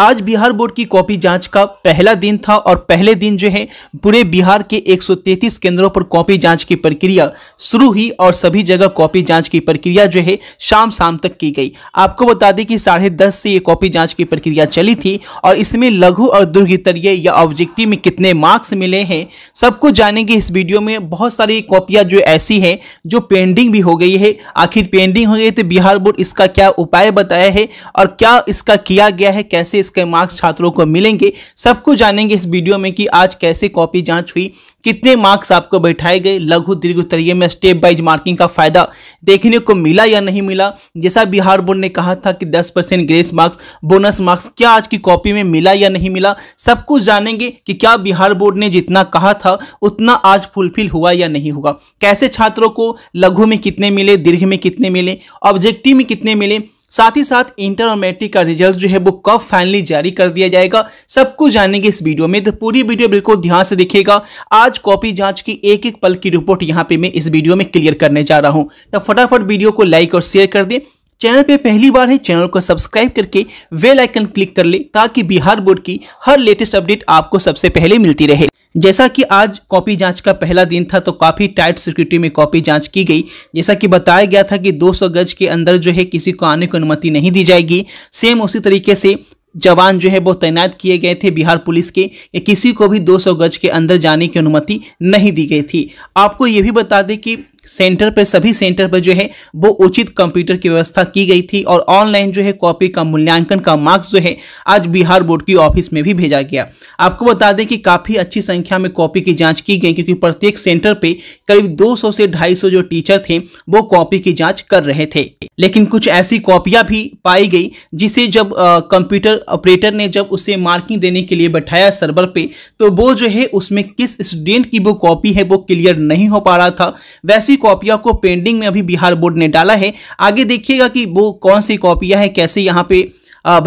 आज बिहार बोर्ड की कॉपी जांच का पहला दिन था और पहले दिन जो है पूरे बिहार के 133 केंद्रों पर कॉपी जांच की प्रक्रिया शुरू हुई और सभी जगह कॉपी जांच की प्रक्रिया जो है शाम शाम तक की गई आपको बता दें कि साढ़े दस से ये कॉपी जांच की प्रक्रिया चली थी और इसमें लघु और दुर्गतरीय या ऑब्जेक्टिव में कितने मार्क्स मिले हैं सबको जानेंगे इस वीडियो में बहुत सारी कॉपियाँ जो ऐसी हैं जो पेंडिंग भी हो गई है आखिर पेंडिंग हो गई तो बिहार बोर्ड इसका क्या उपाय बताया है और क्या इसका किया गया है कैसे इसके मार्क्स छात्रों को मिलेंगे सबको जानेंगे इस वीडियो में कि आज कैसे कॉपी जांच हुई कितने मार्क्स आपको बैठाए गए लघु दीर्घ उत्तरीय में स्टेप वाइज मार्किंग का फायदा देखने को मिला या नहीं मिला जैसा बिहार बोर्ड ने कहा था कि 10 percent grace marks bonus marks क्या आज की कॉपी में मिला या नहीं मिला सब कुछ जानेंगे कि क्या बिहार बोर्ड ने जितना कहा था उतना आज फुलफिल हुआ या नहीं हुआ कैसे छात्रों को लघु में कितने मिले दीर्घ में कितने मिले ऑब्जेक्टिव में कितने मिले साथ ही साथ इंटर और मैट्रिक का रिजल्ट जो है वो कब फाइनली जारी कर दिया जाएगा सब कुछ जानेंगे इस वीडियो में तो पूरी वीडियो बिल्कुल ध्यान से देखिएगा आज कॉपी जांच की एक एक पल की रिपोर्ट यहाँ पे मैं इस वीडियो में क्लियर करने जा रहा हूँ तो फटाफट वीडियो को लाइक और शेयर कर दें चैनल पे पहली बार है चैनल को सब्सक्राइब करके वेल आइकन क्लिक कर ले ताकि बिहार बोर्ड की हर लेटेस्ट अपडेट आपको सबसे पहले मिलती रहे जैसा कि आज कॉपी जांच का पहला दिन था तो काफ़ी टाइट सिक्योरिटी में कॉपी जांच की गई जैसा कि बताया गया था कि 200 गज के अंदर जो है किसी को आने की अनुमति नहीं दी जाएगी सेम उसी तरीके से जवान जो है वो तैनात किए गए थे बिहार पुलिस के ये किसी को भी 200 गज के अंदर जाने की अनुमति नहीं दी गई थी आपको ये भी बता दें कि सेंटर पर सभी सेंटर पर जो है वो उचित कंप्यूटर की व्यवस्था की गई थी और ऑनलाइन जो है कॉपी का मूल्यांकन का मार्क्स जो है आज बिहार बोर्ड की ऑफिस में भी भेजा गया आपको बता दें कि काफ़ी अच्छी संख्या में कॉपी की जांच की गई क्योंकि प्रत्येक सेंटर पे करीब 200 से 250 जो टीचर थे वो कॉपी की जाँच कर रहे थे लेकिन कुछ ऐसी कॉपियां भी पाई गई जिसे जब कंप्यूटर ऑपरेटर ने जब उसे मार्किंग देने के लिए बैठाया सर्वर पे तो वो जो है उसमें किस स्टूडेंट की वो कॉपी है वो क्लियर नहीं हो पा रहा था वैसी कॉपियों को पेंडिंग में अभी बिहार बोर्ड ने डाला है आगे देखिएगा कि वो कौन सी कॉपियां हैं कैसे यहाँ पे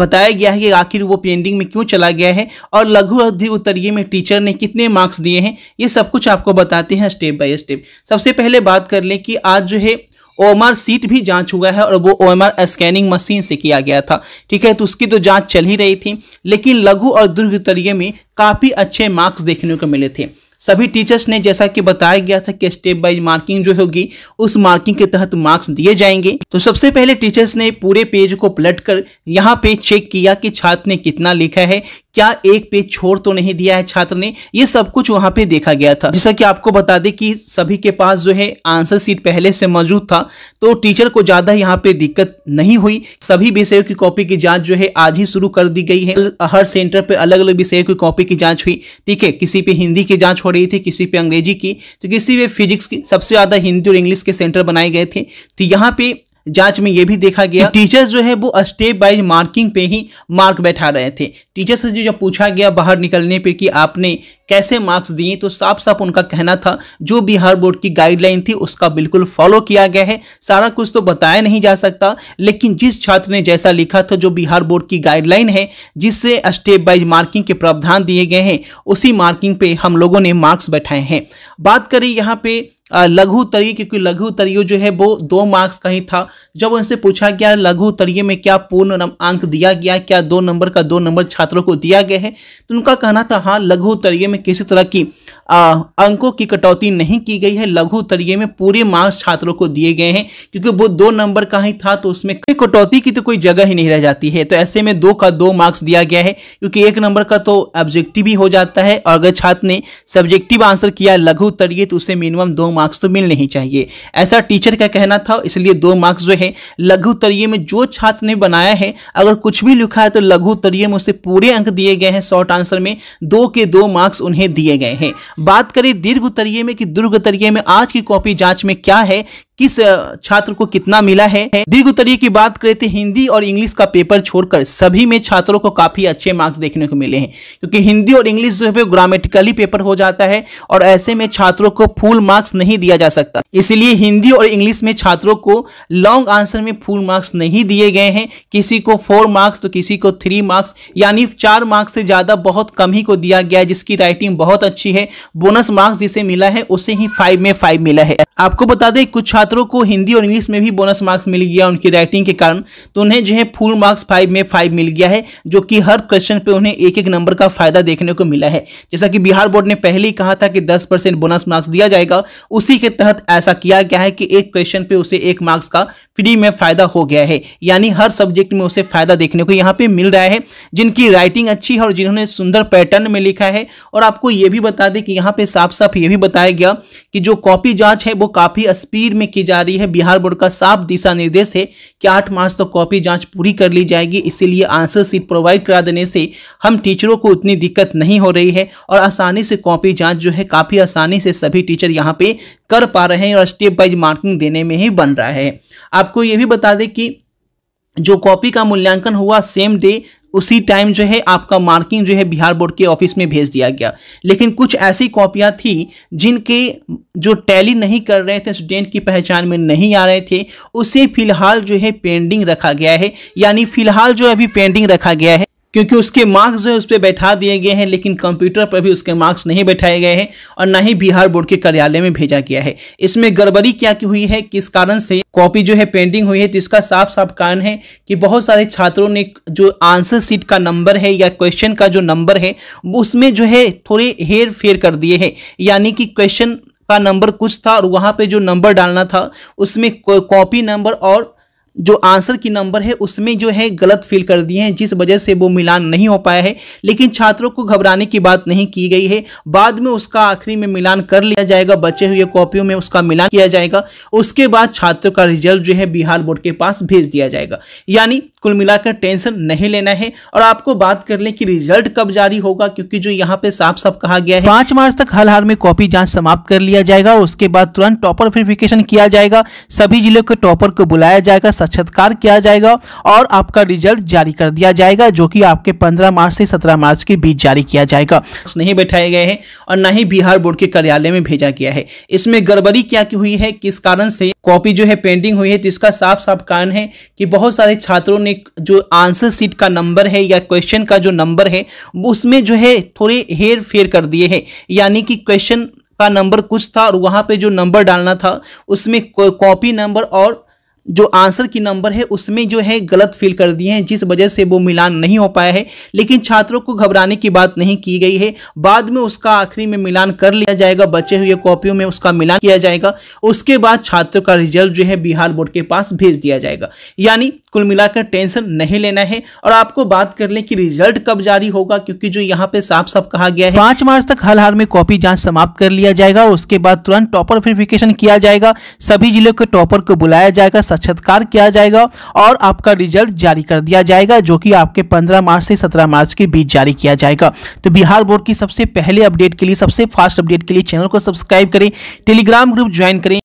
बताया गया है कि आखिर वो पेंडिंग में क्यों चला गया है और लघु अवधि उत्तरीय में टीचर ने कितने मार्क्स दिए हैं ये सब कुछ आपको बताते हैं स्टेप बाय स्टेप सबसे पहले बात कर लें कि आज जो है ओएमआर सीट भी जांच हुआ है और वो ओएमआर स्कैनिंग मशीन से किया गया था ठीक है तो उसकी तो जांच चल ही रही थी लेकिन लघु और दुर्घ उत्तरीय में काफ़ी अच्छे मार्क्स देखने को मिले थे सभी टीचर्स ने जैसा कि बताया गया था कि स्टेप बाई मार्किंग जो होगी उस मार्किंग के तहत मार्क्स दिए जाएंगे तो सबसे पहले टीचर्स ने पूरे पेज को पलट कर यहाँ पे चेक किया कि छात्र ने कितना लिखा है क्या एक पेज छोड़ तो नहीं दिया है छात्र ने ये सब कुछ वहाँ पे देखा गया था जैसा कि आपको बता दें कि सभी के पास जो है आंसर सीट पहले से मौजूद था तो टीचर को ज्यादा यहाँ पे दिक्कत नहीं हुई सभी विषयों की कॉपी की जांच जो है आज ही शुरू कर दी गई है हर सेंटर पे अलग अलग विषयों की कॉपी की जांच हुई ठीक है किसी पे हिंदी की जाँच हो रही थी किसी पे अंग्रेजी की तो किसी पे फिजिक्स की सबसे ज़्यादा हिंदी और इंग्लिश के सेंटर बनाए गए थे तो यहाँ पे जांच में यह भी देखा गया टीचर्स जो है वो स्टेप बाय मार्किंग पे ही मार्क बैठा रहे थे टीचर से जो जब पूछा गया बाहर निकलने पर कि आपने कैसे मार्क्स दिए तो साफ साफ उनका कहना था जो बिहार बोर्ड की गाइडलाइन थी उसका बिल्कुल फॉलो किया गया है सारा कुछ तो बताया नहीं जा सकता लेकिन जिस छात्र ने जैसा लिखा था जो बिहार बोर्ड की गाइडलाइन है जिससे स्टेप बाइज मार्किंग के प्रावधान दिए गए हैं उसी मार्किंग पे हम लोगों ने मार्क्स बैठाए हैं बात करें यहाँ पर लघु तरीय क्योंकि लघु तरीय जो है वो दो मार्क्स का ही था जब उनसे पूछा गया लघु तरीय में क्या पूर्ण अंक दिया गया क्या दो नंबर का दो नंबर छात्रों को दिया गया है तो उनका कहना था हाँ लघु तरीय में किसी तरह की अंकों की कटौती नहीं की गई है लघु उत्तरीय में पूरे मार्क्स छात्रों को दिए गए हैं क्योंकि वो दो नंबर का ही था तो उसमें कटौती की तो कोई जगह ही नहीं रह जाती है तो ऐसे में दो का दो मार्क्स दिया गया है क्योंकि एक नंबर का तो ऑब्जेक्टिव ही हो जाता है और अगर छात्र ने सब्जेक्टिव आंसर किया लघु तरीके तो उसे मिनिमम दो मार्क्स तो मिलने ही चाहिए ऐसा टीचर का कहना था इसलिए दो मार्क्स जो है लघु तरीके में जो छात्र ने बनाया है अगर कुछ भी लिखा है तो लघु तरीके में उसे पूरे अंक दिए गए हैं शॉर्ट आंसर में दो के दो मार्क्स उन्हें दिए गए हैं बात करें दीर्घ उत्तरीय में कि दुर्ग उत्तरीय में आज की कॉपी जांच में क्या है किस छात्र को कितना मिला है दीर्घ उत्तरीय की बात करें तो हिंदी और इंग्लिश का पेपर छोड़कर सभी में छात्रों को काफी अच्छे मार्क्स देखने को मिले हैं क्योंकि हिंदी और इंग्लिश जो है ग्रामेटिकली पेपर हो जाता है और ऐसे में छात्रों को फुल मार्क्स नहीं दिया जा सकता इसलिए हिंदी और इंग्लिश में छात्रों को लॉन्ग आंसर में फुल मार्क्स नहीं दिए गए हैं किसी को फोर मार्क्स तो किसी को थ्री मार्क्स यानी चार मार्क्स से ज्यादा बहुत कम ही को दिया गया है जिसकी राइटिंग बहुत अच्छी है बोनस मार्क्स जिसे मिला है उसे ही फाइव में फाइव मिला है आपको बता दें कुछ छात्रों को हिंदी और इंग्लिश में भी बोनस मार्क्स मिल गया उनकी राइटिंग के कारण तो उन्हें जो है फुल मार्क्स फाइव में फाइव मिल गया है जो कि हर क्वेश्चन पे उन्हें एक एक नंबर का फायदा देखने को मिला है जैसा कि बिहार बोर्ड ने पहले ही कहा था कि दस बोनस मार्क्स दिया जाएगा उसी के तहत ऐसा किया गया है कि एक क्वेश्चन पे उसे एक मार्क्स का फ्री में फायदा हो गया है यानी हर सब्जेक्ट में उसे फायदा देखने को यहाँ पे मिल रहा है जिनकी राइटिंग अच्छी है और जिन्होंने सुंदर पैटर्न में लिखा है और आपको यह भी बता दें कि यहाँ पे साफ साफ ये भी बताया गया कि जो कॉपी जांच है वो काफी स्पीड में की जा रही है बिहार बोर्ड का साफ दिशा निर्देश है कि आठ मार्च तक तो कॉपी जांच पूरी कर ली जाएगी इसीलिए आंसर सीट प्रोवाइड करा देने से हम टीचरों को उतनी दिक्कत नहीं हो रही है और आसानी से कॉपी जाँच जो है काफ़ी आसानी से सभी टीचर यहाँ पर कर पा रहे हैं और स्टेप बाइज मार्किंग देने में ही बन रहा है आपको ये भी बता दें कि जो कॉपी का मूल्यांकन हुआ सेम डे उसी टाइम जो है आपका मार्किंग जो है बिहार बोर्ड के ऑफिस में भेज दिया गया लेकिन कुछ ऐसी कॉपियां थी जिनके जो टैली नहीं कर रहे थे स्टूडेंट की पहचान में नहीं आ रहे थे उसे फिलहाल जो है पेंडिंग रखा गया है यानी फिलहाल जो अभी पेंडिंग रखा गया है क्योंकि उसके मार्क्स जो है उस पर बैठा दिए गए हैं लेकिन कंप्यूटर पर भी उसके मार्क्स नहीं बैठाए गए हैं और ना ही बिहार बोर्ड के कार्यालय में भेजा गया है इसमें गड़बड़ी क्या की हुई है किस कारण से कॉपी जो है पेंडिंग हुई है तो इसका साफ साफ कारण है कि बहुत सारे छात्रों ने जो आंसर सीट का नंबर है या क्वेश्चन का जो नंबर है उसमें जो है थोड़े हेर फेर कर दिए हैं यानी कि क्वेश्चन का नंबर कुछ था और वहाँ पे जो नंबर डालना था उसमें कॉपी नंबर और जो आंसर की नंबर है उसमें जो है गलत फिल कर दिए हैं जिस वजह से वो मिलान नहीं हो पाया है लेकिन छात्रों को घबराने की बात नहीं की गई है बाद में उसका आखिरी में मिलान कर लिया जाएगा बचे हुए कॉपियों में उसका मिलान किया जाएगा उसके बाद छात्रों का रिजल्ट जो है बिहार बोर्ड के पास भेज दिया जाएगा यानी कुल मिलाकर टेंशन नहीं लेना है और आपको बात कर ले की रिजल्ट कब जारी होगा क्योंकि जो यहाँ पे साफ साफ कहा गया है पांच मार्च तक हर हाल में कॉपी जांच समाप्त कर लिया जाएगा उसके बाद तुरंत टॉपर वेरिफिकेशन किया जाएगा सभी जिलों के टॉपर को बुलाया जाएगा साक्षात्कार किया जाएगा और आपका रिजल्ट जारी कर दिया जाएगा जो कि आपके पंद्रह मार्च से सत्रह मार्च के बीच जारी किया जाएगा नहीं बैठाए गए हैं और न ही बिहार बोर्ड के कार्यालय में भेजा गया है इसमें गड़बड़ी क्या की हुई है किस कारण से कॉपी जो है पेंडिंग हुई है तो इसका साफ साफ कारण है कि बहुत सारे छात्रों ने में जो आंसर सीट का नंबर है या क्वेश्चन का जो नंबर है उसमें जो है थोड़े हेर फेर कर दिए हैं यानी कि क्वेश्चन का नंबर कुछ था और वहाँ पे जो नंबर डालना था उसमें कॉपी नंबर और जो आंसर की नंबर है उसमें जो है गलत फिल कर दिए हैं जिस वजह से वो मिलान नहीं हो पाया है लेकिन छात्रों को घबराने की बात नहीं की गई है बाद में उसका आखिरी में मिलान कर लिया जाएगा बचे हुए कॉपियों में उसका मिलान किया जाएगा उसके बाद छात्रों का रिजल्ट जो है बिहार बोर्ड के पास भेज दिया जाएगा यानी कुल मिलाकर टेंशन नहीं लेना है और आपको बात कर ले की रिजल्ट कब जारी होगा क्योंकि जो यहाँ पे साफ साफ कहा गया है पांच मार्च तक हर हाल में कॉपी जांच समाप्त कर लिया जाएगा उसके बाद तुरंत टॉपर वेरिफिकेशन किया जाएगा सभी जिलों के टॉपर को बुलाया जाएगा साक्षात्कार किया जाएगा और आपका रिजल्ट जारी कर दिया जाएगा जो कि आपके पंद्रह मार्च से सत्रह मार्च के बीच जारी किया जाएगा तो बिहार बोर्ड की सबसे पहले अपडेट के लिए सबसे फास्ट अपडेट के लिए चैनल को सब्सक्राइब करें टेलीग्राम ग्रुप ज्वाइन करें